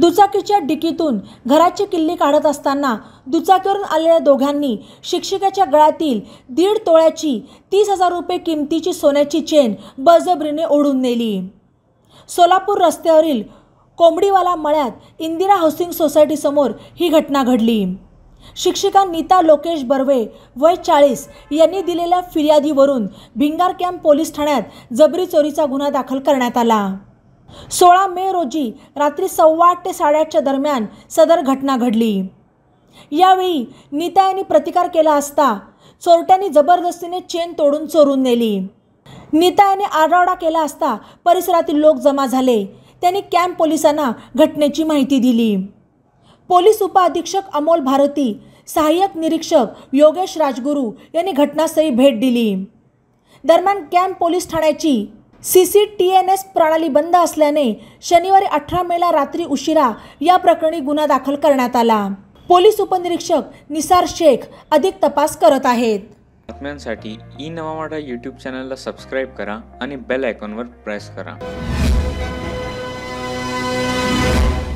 दुचाकीच्या डिकीतून घराची किल्ली काढत असताना दुचाकीवरून आलेल्या दोघांनी शिक्षिकेच्या गळ्यातील दीड तोळ्याची तीस हजार रुपये किमतीची सोन्याची चेन बळजबरीने ओढून नेली सोलापूर रस्त्यावरील कोंबडीवाला मळ्यात इंदिरा हाऊसिंग सोसायटीसमोर ही घटना घडली शिक्षिका नीता लोकेश बर्वे वय चाळीस यांनी दिलेल्या फिर्यादीवरून भिंगार कॅम्प पोलीस ठाण्यात जबरी चोरीचा गुन्हा दाखल करण्यात आला सोळा मे रोजी रात्री सव्वा आठ ते साडेआठच्या दरम्यान सदर घटना घडली यावेळी नीता यांनी प्रतिकार केला असता चोरट्यांनी जबरदस्तीने चेन तोडून चोरून नेली नीता यांनी आरडाओरडा केला असता परिसरातील लोक जमा झाले त्यांनी कॅम्प पोलिसांना घटनेची माहिती दिली पोलीस उपअधीक्षक अमोल भारती सहाय्यक निरीक्षक योगेश राजगुरू यांनी घटनास्थळी भेट दिली दरम्यान कॅम्प पोलीस ठाण्याची C C T N S प्रणाली बंद असल्याने शनिवारी अठरा मेला रात्री उशिरा या प्रकरणी गुन्हा दाखल करण्यात आला पोलीस उपनिरीक्षक निसार शेख अधिक तपास करत आहेत बातम्यांसाठी ई नवा यूट्यूब चॅनलला सबस्क्राईब करा आणि बेल आयकॉनवर प्रेस करा